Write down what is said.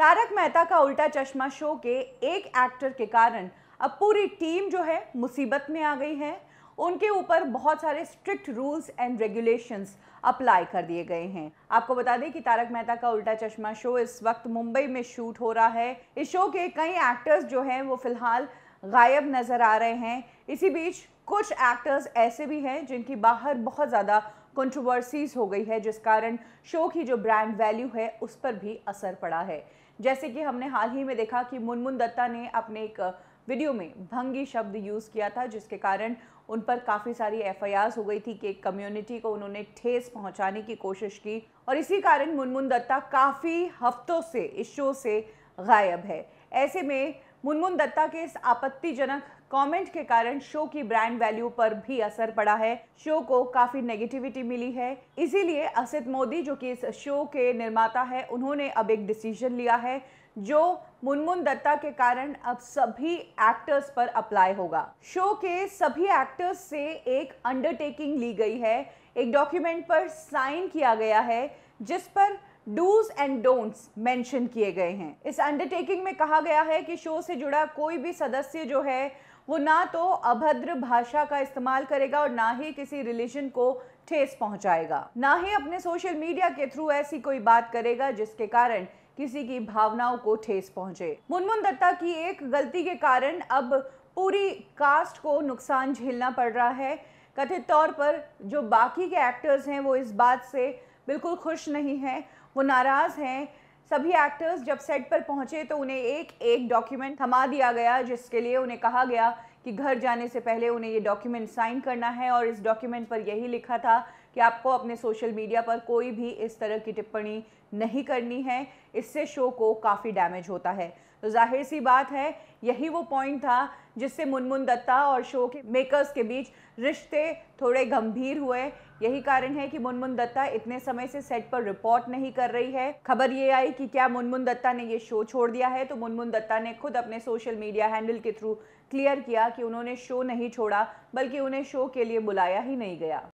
तारक मेहता का उल्टा चश्मा शो के एक एक्टर के कारण अब पूरी टीम जो है मुसीबत में आ गई है उनके ऊपर बहुत सारे strict rules and regulations apply कर दिए गए हैं आपको बता दें कि तारक मेहता का उल्टा चश्मा शो इस वक्त मुंबई में शूट हो रहा है इस शो के कई एक्टर्स जो हैं वो फिलहाल गायब नज़र आ रहे हैं इसी बीच कुछ एक्टर्स ऐसे भी हैं जिनकी बाहर बहुत ज़्यादा कंट्रोवर्सीज हो गई है जिस कारण शो की जो ब्रांड वैल्यू है उस पर भी असर पड़ा है जैसे कि हमने हाल ही में देखा कि मुनमुन दत्ता ने अपने एक वीडियो में भंगी शब्द यूज़ किया था जिसके कारण उन पर काफ़ी सारी एफ हो गई थी कि एक कम्युनिटी को उन्होंने ठेस पहुंचाने की कोशिश की और इसी कारण मुनमुन दत्ता काफ़ी हफ्तों से इस शो से गायब है ऐसे में मुनमुन दत्ता के इस आपत्तिजनक कमेंट के कारण शो की ब्रांड वैल्यू पर भी असर पड़ा है शो को काफी नेगेटिविटी मिली है इसीलिए असित मोदी जो कि इस शो के निर्माता है उन्होंने अब एक डिसीजन लिया है जो मुनमुन दत्ता के कारण अब सभी एक्टर्स पर अप्लाई होगा शो के सभी एक्टर्स से एक अंडरटेकिंग ली गई है एक डॉक्यूमेंट पर साइन किया गया है जिस पर डूज एंड डोंट्स मेंशन किए गए हैं इस अंडरटेकिंग में कहा गया है कि शो से जुड़ा कोई भी सदस्य जो है वो ना तो अभद्र भाषा का इस्तेमाल करेगा और ना ही किसी रिलीजन को ठेस पहुंचाएगा ना ही अपने सोशल मीडिया के थ्रू ऐसी कोई बात करेगा जिसके कारण किसी की भावनाओं को ठेस पहुंचे मुनमुन दत्ता की एक गलती के कारण अब पूरी कास्ट को नुकसान झेलना पड़ रहा है कथित तौर पर जो बाकी के एक्टर्स हैं वो इस बात से बिल्कुल खुश नहीं हैं वो नाराज़ हैं सभी एक्टर्स जब सेट पर पहुंचे तो उन्हें एक एक डॉक्यूमेंट थमा दिया गया जिसके लिए उन्हें कहा गया कि घर जाने से पहले उन्हें ये डॉक्यूमेंट साइन करना है और इस डॉक्यूमेंट पर यही लिखा था कि आपको अपने सोशल मीडिया पर कोई भी इस तरह की टिप्पणी नहीं करनी है इससे शो को काफ़ी डैमेज होता है तो जाहिर सी बात है यही वो पॉइंट था जिससे मुनमुन दत्ता और शो के मेकर्स के बीच रिश्ते थोड़े गंभीर हुए यही कारण है कि मुनमुन दत्ता इतने समय से सेट पर रिपोर्ट नहीं कर रही है खबर ये आई कि क्या मुनमुन दत्ता ने ये शो छोड़ दिया है तो मुनमुन दत्ता ने खुद अपने सोशल मीडिया हैंडल के थ्रू क्लियर किया कि उन्होंने शो नहीं छोड़ा बल्कि उन्हें शो के लिए बुलाया ही नहीं गया